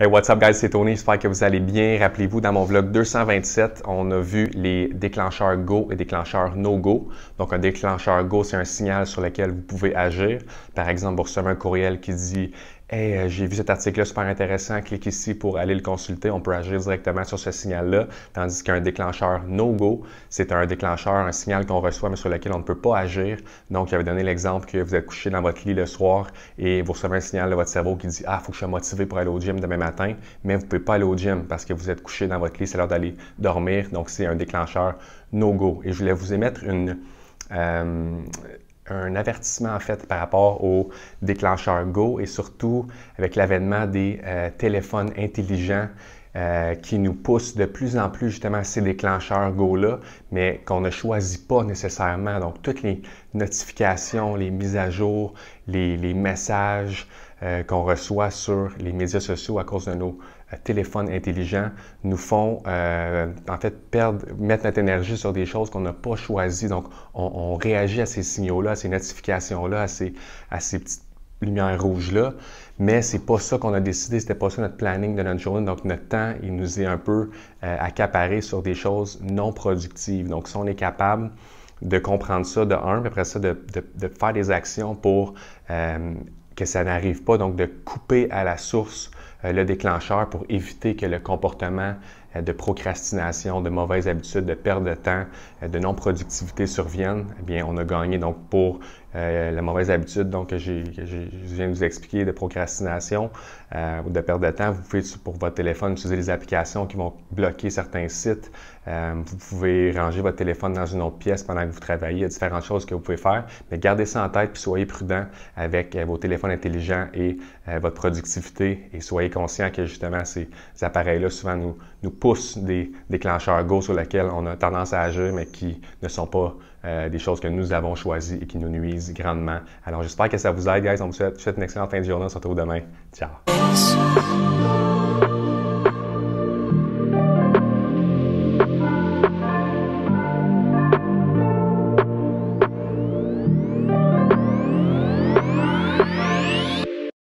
Hey, what's up guys, c'est Tony, j'espère que vous allez bien. Rappelez-vous, dans mon vlog 227, on a vu les déclencheurs Go et déclencheurs No-Go. Donc un déclencheur Go, c'est un signal sur lequel vous pouvez agir. Par exemple, vous recevez un courriel qui dit Hey, euh, j'ai vu cet article-là super intéressant, clique ici pour aller le consulter. On peut agir directement sur ce signal-là. Tandis qu'un déclencheur no-go, c'est un déclencheur, un signal qu'on reçoit, mais sur lequel on ne peut pas agir. Donc, j'avais donné l'exemple que vous êtes couché dans votre lit le soir et vous recevez un signal de votre cerveau qui dit Ah, faut que je sois motivé pour aller au gym demain matin, mais vous ne pouvez pas aller au gym parce que vous êtes couché dans votre lit, c'est l'heure d'aller dormir. Donc, c'est un déclencheur no-go. Et je voulais vous émettre une. Euh, un avertissement en fait par rapport au déclencheur Go et surtout avec l'avènement des euh, téléphones intelligents euh, qui nous pousse de plus en plus justement ces déclencheurs Go-là, mais qu'on ne choisit pas nécessairement. Donc, toutes les notifications, les mises à jour, les, les messages euh, qu'on reçoit sur les médias sociaux à cause de nos euh, téléphones intelligents nous font en fait perdre, mettre notre énergie sur des choses qu'on n'a pas choisies. Donc, on, on, réagit à ces signaux-là, à ces notifications-là, à ces, à ces petites lumière rouge-là, mais c'est pas ça qu'on a décidé, c'était pas ça notre planning de notre journée. Donc, notre temps, il nous est un peu euh, accaparé sur des choses non productives. Donc, si on est capable de comprendre ça de un, puis après ça, de, faire des actions pour euh, que ça n'arrive pas, donc de couper à la source euh, le déclencheur pour éviter que le comportement euh, de procrastination, de mauvaises habitudes, de perte de temps, euh, de non-productivité surviennent, eh bien, on a gagné. Donc, pour euh, la mauvaise habitude donc, que, j'ai, je viens de vous expliquer de procrastination ou de perte de temps, vous pouvez pour votre téléphone utiliser des applications qui vont bloquer certains sites. vous pouvez ranger votre téléphone dans une autre pièce pendant que vous travaillez. Il y a différentes choses que vous pouvez faire, mais gardez ça en tête puis soyez prudent avec vos téléphones intelligents et votre productivité et soyez conscient que justement ces appareils-là souvent nous, nous poussent des déclencheurs go sur lesquels on a tendance à agir, mais qui ne sont pas euh, des choses que nous avons choisies et qui nous nuisent grandement. Alors j'espère que ça vous aide, guys. On vous souhaite une excellente fin de journée. On se retrouve demain. Ciao.